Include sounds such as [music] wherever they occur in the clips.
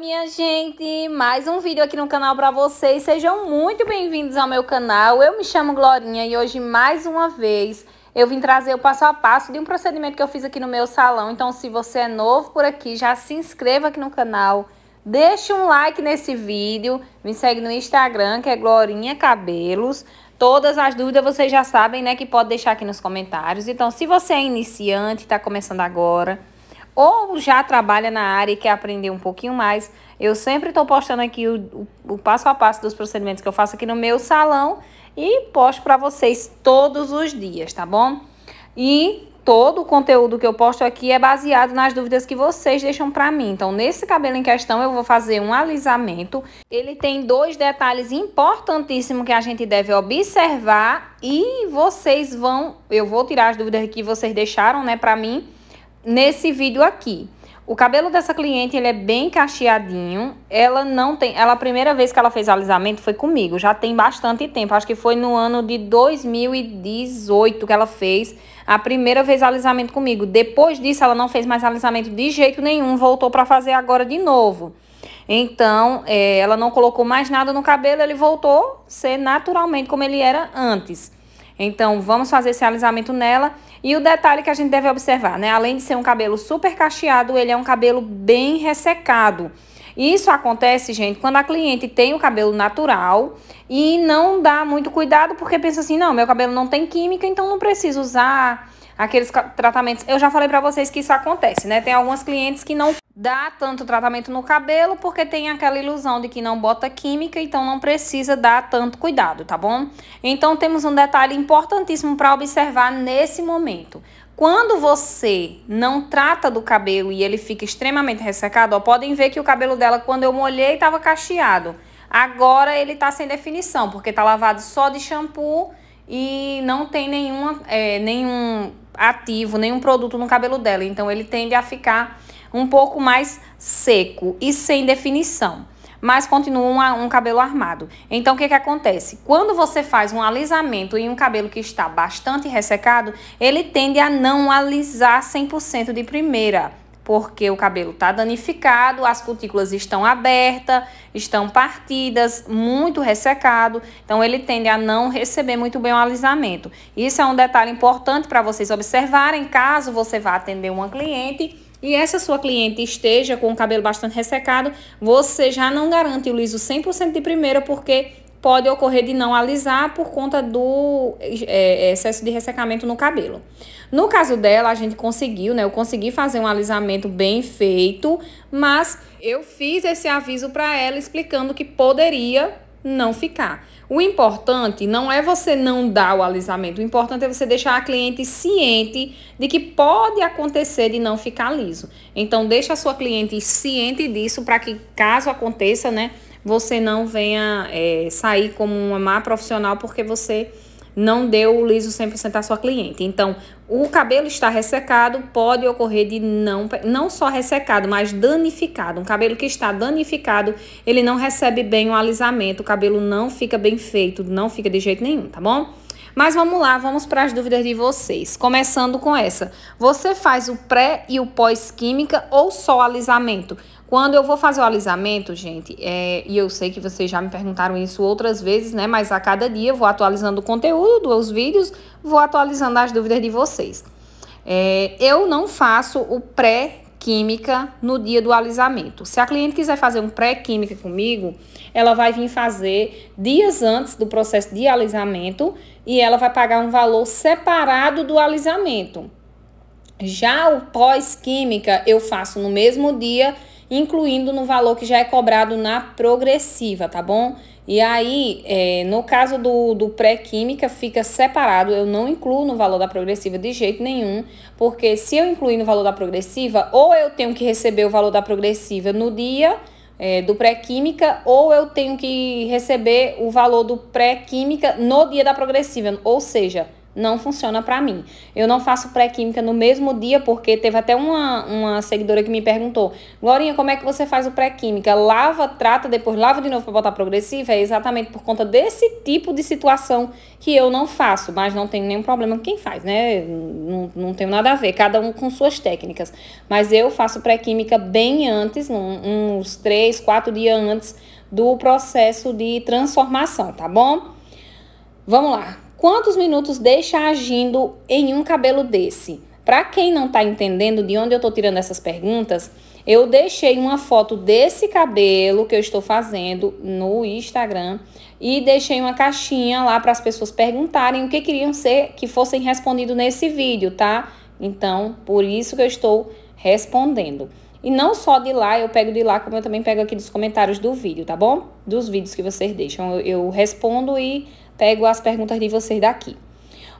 minha gente! Mais um vídeo aqui no canal para vocês. Sejam muito bem-vindos ao meu canal. Eu me chamo Glorinha e hoje, mais uma vez, eu vim trazer o passo a passo de um procedimento que eu fiz aqui no meu salão. Então, se você é novo por aqui, já se inscreva aqui no canal. Deixe um like nesse vídeo. Me segue no Instagram, que é Glorinha Cabelos. Todas as dúvidas vocês já sabem, né, que pode deixar aqui nos comentários. Então, se você é iniciante, está começando agora ou já trabalha na área e quer aprender um pouquinho mais, eu sempre estou postando aqui o, o, o, passo a passo dos procedimentos que eu faço aqui no meu salão e posto para vocês todos os dias, tá bom? E todo o conteúdo que eu posto aqui é baseado nas dúvidas que vocês deixam para mim. Então, nesse cabelo em questão, eu vou fazer um alisamento. Ele tem dois detalhes importantíssimos que a gente deve observar e vocês vão... Eu vou tirar as dúvidas que vocês deixaram, né, para mim nesse vídeo aqui. O cabelo dessa cliente, ele é bem cacheadinho. Ela não tem... Ela, a primeira vez que ela fez alisamento foi comigo. Já tem bastante tempo. Acho que foi no ano de 2018 que ela fez a primeira vez alisamento comigo. Depois disso, ela não fez mais alisamento de jeito nenhum. Voltou para fazer agora de novo. Então, é, ela não colocou mais nada no cabelo. Ele voltou a ser naturalmente como ele era antes. Então, vamos fazer esse alisamento nela. E o detalhe que a gente deve observar, né? Além de ser um cabelo super cacheado, ele é um cabelo bem ressecado. Isso acontece, gente, quando a cliente tem o cabelo natural e não dá muito cuidado, porque pensa assim, não, meu cabelo não tem química, então não preciso usar aqueles tratamentos. Eu já falei para vocês que isso acontece, né? Tem algumas clientes que não dá tanto tratamento no cabelo porque tem aquela ilusão de que não bota química, então não precisa dar tanto cuidado, tá bom? Então temos um detalhe importantíssimo para observar nesse momento. Quando você não trata do cabelo e ele fica extremamente ressecado, ó, podem ver que o cabelo dela quando eu molhei estava cacheado. Agora ele está sem definição, porque está lavado só de shampoo e não tem nenhuma, é, nenhum ativo, nenhum produto no cabelo dela. Então ele tende a ficar um pouco mais seco e sem definição, mas continua um, um cabelo armado. Então, o que, que acontece? Quando você faz um alisamento em um cabelo que está bastante ressecado, ele tende a não alisar 100% de primeira porque o cabelo está danificado, as cutículas estão abertas, estão partidas, muito ressecado, então ele tende a não receber muito bem o alisamento. Isso é um detalhe importante para vocês observarem caso você vá atender uma cliente e essa sua cliente esteja com o cabelo bastante ressecado, você já não garante o liso 100% de primeira, porque pode ocorrer de não alisar por conta do é, é, excesso de ressecamento no cabelo. No caso dela, a gente conseguiu, né? Eu consegui fazer um alisamento bem feito, mas eu fiz esse aviso para ela explicando que poderia não ficar. O importante não é você não dar o alisamento, o importante é você deixar a cliente ciente de que pode acontecer de não ficar liso. Então deixa a sua cliente ciente disso para que caso aconteça, né, você não venha é, sair como uma má profissional porque você não deu o liso 100% à sua cliente. Então, o cabelo está ressecado, pode ocorrer de não, não só ressecado, mas danificado. Um cabelo que está danificado, ele não recebe bem o alisamento, o cabelo não fica bem feito, não fica de jeito nenhum, tá bom? Mas vamos lá, vamos para as dúvidas de vocês. Começando com essa. Você faz o pré e o pós-química ou só alisamento? Quando eu vou fazer o alisamento, gente, é, e eu sei que vocês já me perguntaram isso outras vezes, né? Mas a cada dia eu vou atualizando o conteúdo, os vídeos, vou atualizando as dúvidas de vocês. É, eu não faço o pré-química no dia do alisamento. Se a cliente quiser fazer um pré-química comigo, ela vai vir fazer dias antes do processo de alisamento e ela vai pagar um valor separado do alisamento. Já o pós-química eu faço no mesmo dia incluindo no valor que já é cobrado na progressiva, tá bom? E aí, é, no caso do, do pré-química, fica separado. Eu não incluo no valor da progressiva de jeito nenhum, porque se eu incluir no valor da progressiva, ou eu tenho que receber o valor da progressiva no dia é, do pré-química, ou eu tenho que receber o valor do pré-química no dia da progressiva, ou seja, não funciona para mim. Eu não faço pré-química no mesmo dia, porque teve até uma, uma seguidora que me perguntou: Glorinha, como é que você faz o pré-química? Lava, trata, depois lava de novo para botar progressiva? É exatamente por conta desse tipo de situação que eu não faço, mas não tenho nenhum problema com quem faz, né? Não, não tenho nada a ver, cada um com suas técnicas. Mas eu faço pré-química bem antes, uns três, quatro dias antes do processo de transformação, tá bom? Vamos lá. Quantos minutos deixa agindo em um cabelo desse? Para quem não está entendendo de onde eu estou tirando essas perguntas, eu deixei uma foto desse cabelo que eu estou fazendo no Instagram e deixei uma caixinha lá para as pessoas perguntarem o que queriam ser que fossem respondido nesse vídeo, tá? Então, por isso que eu estou respondendo. E não só de lá, eu pego de lá, como eu também pego aqui dos comentários do vídeo, tá bom? Dos vídeos que vocês deixam, eu, eu respondo e pego as perguntas de vocês daqui.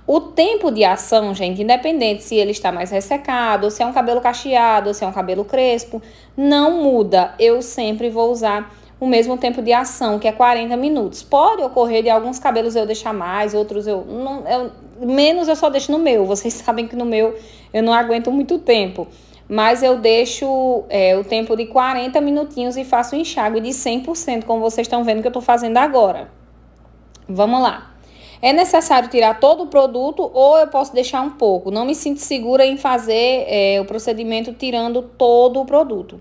O tempo de ação, gente, independente se ele está mais ressecado, se é um cabelo cacheado, se é um cabelo crespo, não muda. Eu sempre vou usar o mesmo tempo de ação, que é 40 minutos. Pode ocorrer de alguns cabelos eu deixar mais, outros eu, não, eu menos eu só deixo no meu. Vocês [laughs] sabem que no meu eu não aguento muito tempo. Mas eu deixo é, o tempo de 40 minutinhos e faço enxágue de 100%, como vocês estão vendo que eu estou fazendo agora. Vamos lá. É necessário tirar todo o produto ou eu posso deixar um pouco? Não me sinto segura em fazer é, o procedimento tirando todo o produto.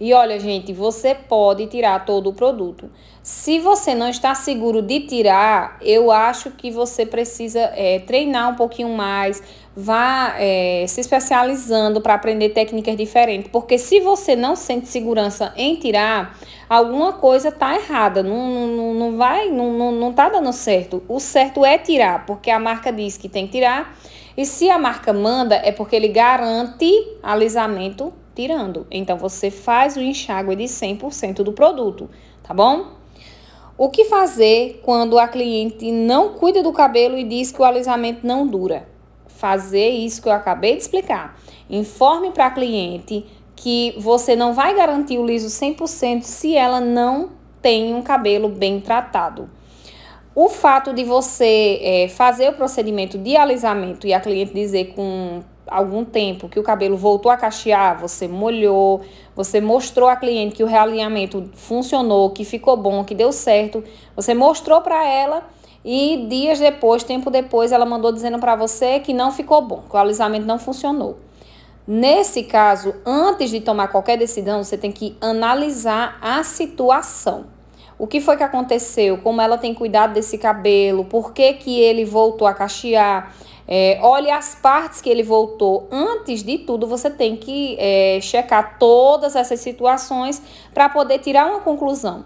E olha, gente, você pode tirar todo o produto. Se você não está seguro de tirar, eu acho que você precisa é, treinar um pouquinho mais, vá é, se especializando para aprender técnicas diferentes, porque se você não sente segurança em tirar, alguma coisa tá errada, não, não, não vai, não, não, não tá dando certo. O certo é tirar, porque a marca diz que tem que tirar, e se a marca manda, é porque ele garante alisamento tirando. Então você faz o enxágue de 100% do produto, tá bom? O que fazer quando a cliente não cuida do cabelo e diz que o alisamento não dura? fazer isso que eu acabei de explicar. Informe para a cliente que você não vai garantir o liso 100% se ela não tem um cabelo bem tratado. O fato de você é, fazer o procedimento de alisamento e a cliente dizer com algum tempo que o cabelo voltou a cachear, você molhou, você mostrou à cliente que o realinhamento funcionou, que ficou bom, que deu certo, você mostrou para ela e dias depois, tempo depois, ela mandou dizendo para você que não ficou bom, que o alisamento não funcionou. Nesse caso, antes de tomar qualquer decisão, você tem que analisar a situação. O que foi que aconteceu? Como ela tem cuidado desse cabelo? Por que, que ele voltou a cachear? É, olhe as partes que ele voltou. Antes de tudo, você tem que é, checar todas essas situações para poder tirar uma conclusão.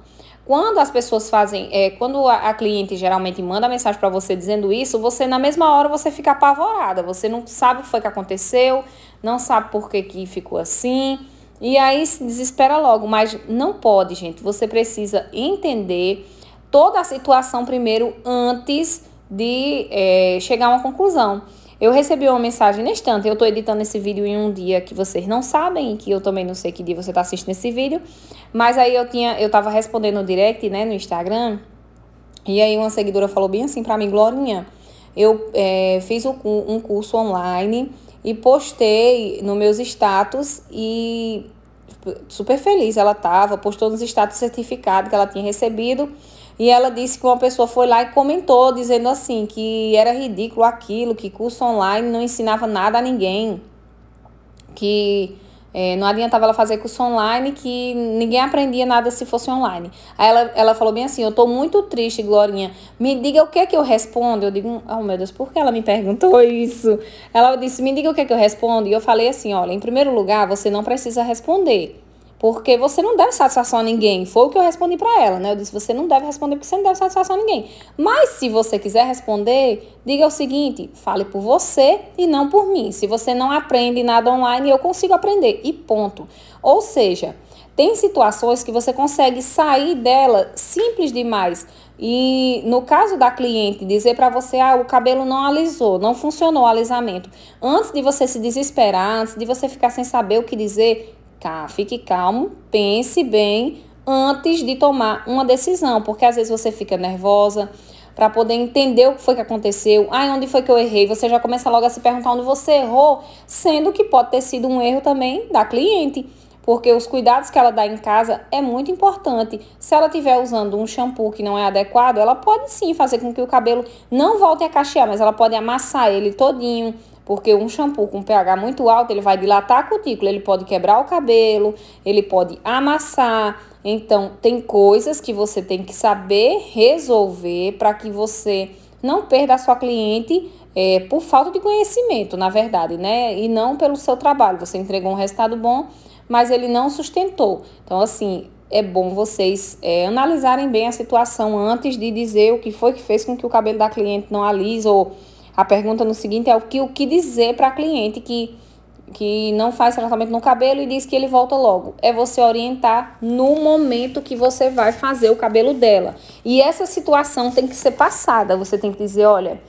Quando as pessoas fazem, é, quando a, a, cliente geralmente manda mensagem para você dizendo isso, você na mesma hora você fica apavorada, você não sabe o que foi que aconteceu, não sabe por que, que ficou assim, e aí se desespera logo, mas não pode, gente. Você precisa entender toda a situação primeiro antes de é, chegar a uma conclusão. Eu recebi uma mensagem neste instante. Eu estou editando esse vídeo em um dia que vocês não sabem que eu também não sei que dia você está assistindo esse vídeo. Mas aí eu tinha, eu estava respondendo no direct, né, no Instagram. E aí uma seguidora falou bem assim para mim, Glorinha, eu é, fiz um, um curso online e postei no meus status e super feliz ela estava, postou nos status certificado que ela tinha recebido e ela disse que uma pessoa foi lá e comentou, dizendo assim, que era ridículo aquilo, que curso online não ensinava nada a ninguém, que é, não adiantava ela fazer curso online, que ninguém aprendia nada se fosse online. Aí ela, ela falou bem assim: Eu tô muito triste, Glorinha. Me diga o que é que eu respondo. Eu digo: Oh meu Deus, por que ela me perguntou [laughs] isso? Ela disse: Me diga o que é que eu respondo. E eu falei assim: Olha, em primeiro lugar, você não precisa responder. Porque você não deve satisfação a ninguém. Foi o que eu respondi para ela, né? Eu disse: você não deve responder porque você não deve satisfação a ninguém. Mas se você quiser responder, diga o seguinte: fale por você e não por mim. Se você não aprende nada online, eu consigo aprender. E ponto. Ou seja, tem situações que você consegue sair dela simples demais. E no caso da cliente dizer para você, ah, o cabelo não alisou, não funcionou o alisamento. Antes de você se desesperar, antes de você ficar sem saber o que dizer, Tá, fique calmo, pense bem antes de tomar uma decisão, porque às vezes você fica nervosa para poder entender o que foi que aconteceu, ai, onde foi que eu errei, você já começa logo a se perguntar onde você errou, sendo que pode ter sido um erro também da cliente porque os cuidados que ela dá em casa é muito importante. Se ela estiver usando um shampoo que não é adequado, ela pode sim fazer com que o cabelo não volte a cachear, mas ela pode amassar ele todinho, porque um shampoo com pH muito alto, ele vai dilatar a cutícula, ele pode quebrar o cabelo, ele pode amassar. Então, tem coisas que você tem que saber resolver para que você não perda a sua cliente é, por falta de conhecimento, na verdade, né? E não pelo seu trabalho. Você entregou um resultado bom, mas ele não sustentou. Então, assim, é bom vocês é, analisarem bem a situação antes de dizer o que foi que fez com que o cabelo da cliente não alise ou a pergunta no seguinte é o que, o que dizer para cliente que, que não faz tratamento no cabelo e diz que ele volta logo. É você orientar no momento que você vai fazer o cabelo dela. E essa situação tem que ser passada. Você tem que dizer, olha,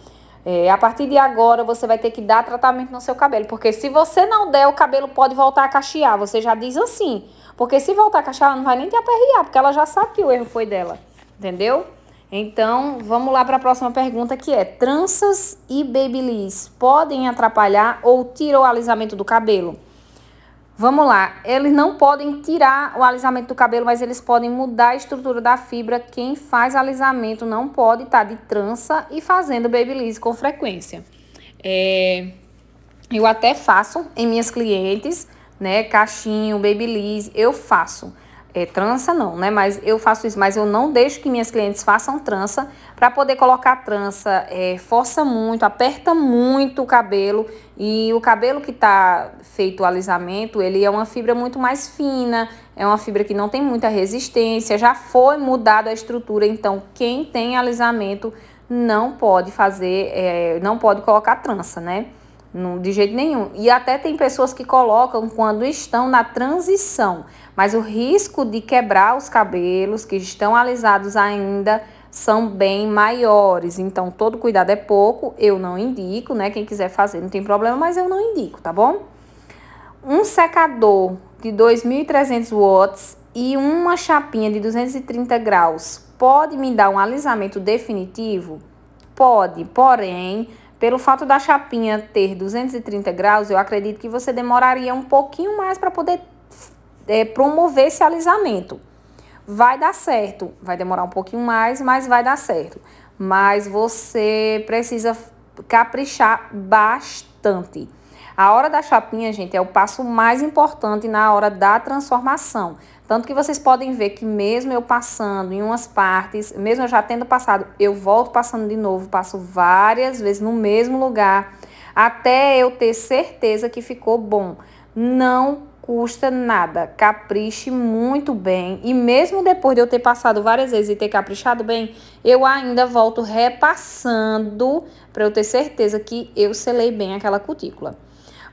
é, a partir de agora você vai ter que dar tratamento no seu cabelo, porque se você não der, o cabelo pode voltar a cachear. Você já diz assim, porque se voltar a cachear, ela não vai nem te aperrear, porque ela já sabe que o erro foi dela, entendeu? Então, vamos lá para a próxima pergunta que é: tranças e babyliss podem atrapalhar ou tirar o alisamento do cabelo? Vamos lá, eles não podem tirar o alisamento do cabelo, mas eles podem mudar a estrutura da fibra. Quem faz alisamento não pode estar tá de trança e fazendo babyliss com frequência. É, eu até faço em minhas clientes, né, cachinho, babyliss, eu faço. É, trança não, né? Mas eu faço isso, mas eu não deixo que minhas clientes façam trança para poder colocar trança. É, força muito, aperta muito o cabelo e o cabelo que tá feito o alisamento, ele é uma fibra muito mais fina, é uma fibra que não tem muita resistência, já foi mudada a estrutura, então quem tem alisamento não pode fazer, é, não pode colocar trança, né? Não, de jeito nenhum. E até tem pessoas que colocam quando estão na transição, mas o risco de quebrar os cabelos que estão alisados ainda são bem maiores. Então, todo cuidado é pouco, eu não indico, né? Quem quiser fazer não tem problema, mas eu não indico, tá bom? Um secador de 2.300 watts e uma chapinha de 230 graus pode me dar um alisamento definitivo? Pode, porém, pelo fato da chapinha ter 230 graus, eu acredito que você demoraria um pouquinho mais para poder é, promover esse alisamento. Vai dar certo, vai demorar um pouquinho mais, mas vai dar certo. Mas você precisa caprichar bastante. A hora da chapinha, gente, é o passo mais importante na hora da transformação. Tanto que vocês podem ver que mesmo eu passando em umas partes, mesmo eu já tendo passado, eu volto passando de novo, passo várias vezes no mesmo lugar, até eu ter certeza que ficou bom. Não custa nada, capriche muito bem. E mesmo depois de eu ter passado várias vezes e ter caprichado bem, eu ainda volto repassando para eu ter certeza que eu selei bem aquela cutícula.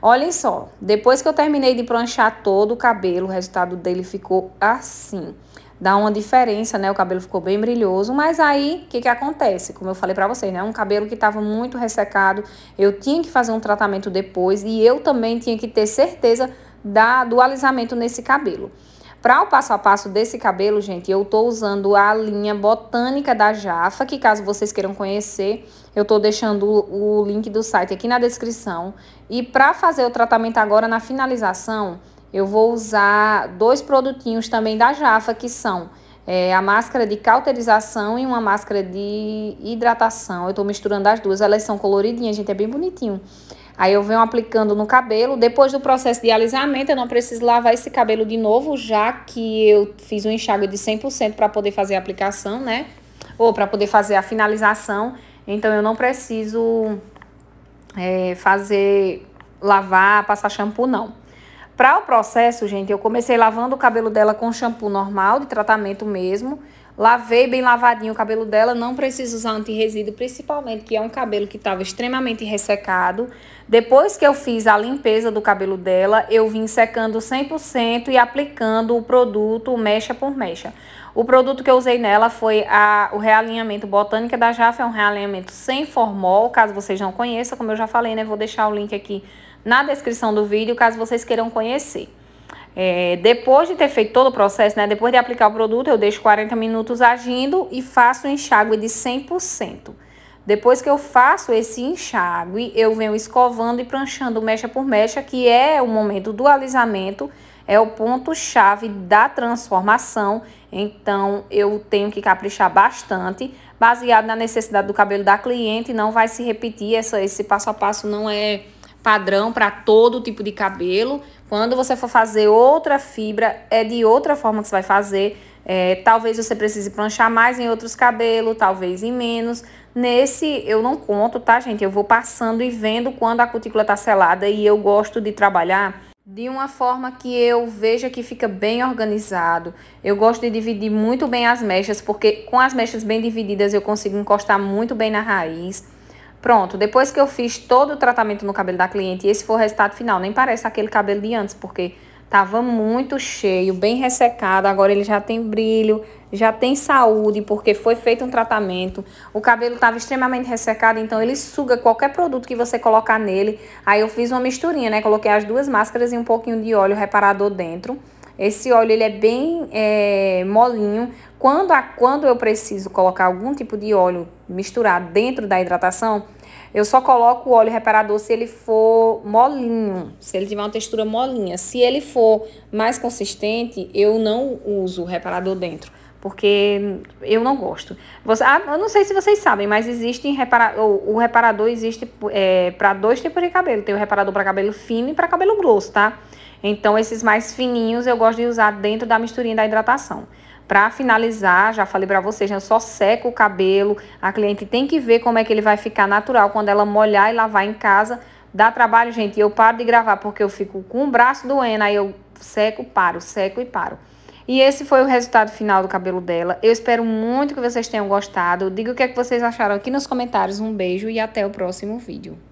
Olhem só, depois que eu terminei de pranchar todo o cabelo, o resultado dele ficou assim. Dá uma diferença, né? O cabelo ficou bem brilhoso, mas aí, o que que acontece? Como eu falei pra vocês, né? Um cabelo que estava muito ressecado, eu tinha que fazer um tratamento depois e eu também tinha que ter certeza da, do alisamento nesse cabelo. Para o passo a passo desse cabelo, gente, eu tô usando a linha botânica da Jafa, que caso vocês queiram conhecer, eu tô deixando o link do site aqui na descrição. E para fazer o tratamento agora na finalização, eu vou usar dois produtinhos também da Jafa, que são é, a máscara de cauterização e uma máscara de hidratação. Eu tô misturando as duas, elas são coloridinhas, gente, é bem bonitinho. Aí eu venho aplicando no cabelo. Depois do processo de alisamento, eu não preciso lavar esse cabelo de novo, já que eu fiz um enxágue de 100% para poder fazer a aplicação, né? Ou para poder fazer a finalização. Então, eu não preciso é, fazer, lavar, passar shampoo, não. Para o processo, gente, eu comecei lavando o cabelo dela com shampoo normal, de tratamento mesmo. Lavei bem lavadinho o cabelo dela, não preciso usar anti-resíduo, principalmente que é um cabelo que estava extremamente ressecado. Depois que eu fiz a limpeza do cabelo dela, eu vim secando 100% e aplicando o produto mecha por mecha. O produto que eu usei nela foi a, o realinhamento Botânica da Jaffa, é um realinhamento sem formol, caso vocês não conheçam, como eu já falei, né, vou deixar o link aqui na descrição do vídeo, caso vocês queiram conhecer. É, depois de ter feito todo o processo, né, depois de aplicar o produto, eu deixo 40 minutos agindo e faço o enxágue de 100%. Depois que eu faço esse enxágue, eu venho escovando e pranchando mecha por mecha, que é o momento do alisamento, é o ponto-chave da transformação. Então, eu tenho que caprichar bastante, baseado na necessidade do cabelo da cliente, não vai se repetir, essa, esse passo a passo não é padrão para todo tipo de cabelo. Quando você for fazer outra fibra, é de outra forma que você vai fazer. É, talvez você precise planchar mais em outros cabelos, talvez em menos. Nesse eu não conto, tá, gente? Eu vou passando e vendo quando a cutícula tá selada e eu gosto de trabalhar de uma forma que eu veja que fica bem organizado. Eu gosto de dividir muito bem as mechas, porque com as mechas bem divididas eu consigo encostar muito bem na raiz. Pronto, depois que eu fiz todo o tratamento no cabelo da cliente, esse foi o resultado final. Nem parece aquele cabelo de antes, porque tava muito cheio, bem ressecado. Agora ele já tem brilho, já tem saúde, porque foi feito um tratamento. O cabelo tava extremamente ressecado, então ele suga qualquer produto que você colocar nele. Aí eu fiz uma misturinha, né? Coloquei as duas máscaras e um pouquinho de óleo reparador dentro. Esse óleo ele é bem é, molinho. Quando, a, quando eu preciso colocar algum tipo de óleo misturado dentro da hidratação, eu só coloco o óleo reparador se ele for molinho, se ele tiver uma textura molinha. Se ele for mais consistente, eu não uso o reparador dentro, porque eu não gosto. Você, ah, eu não sei se vocês sabem, mas existe repara, o, o reparador existe é, para dois tipos de cabelo. Tem o reparador para cabelo fino e para cabelo grosso, tá? Então, esses mais fininhos eu gosto de usar dentro da misturinha da hidratação. Para finalizar, já falei para vocês, né, eu só seco o cabelo. A cliente tem que ver como é que ele vai ficar natural quando ela molhar e lavar em casa. Dá trabalho, gente, eu paro de gravar porque eu fico com o braço doendo, aí eu seco, paro, seco e paro. E esse foi o resultado final do cabelo dela. Eu espero muito que vocês tenham gostado. Diga o que, é que vocês acharam aqui nos comentários. Um beijo e até o próximo vídeo.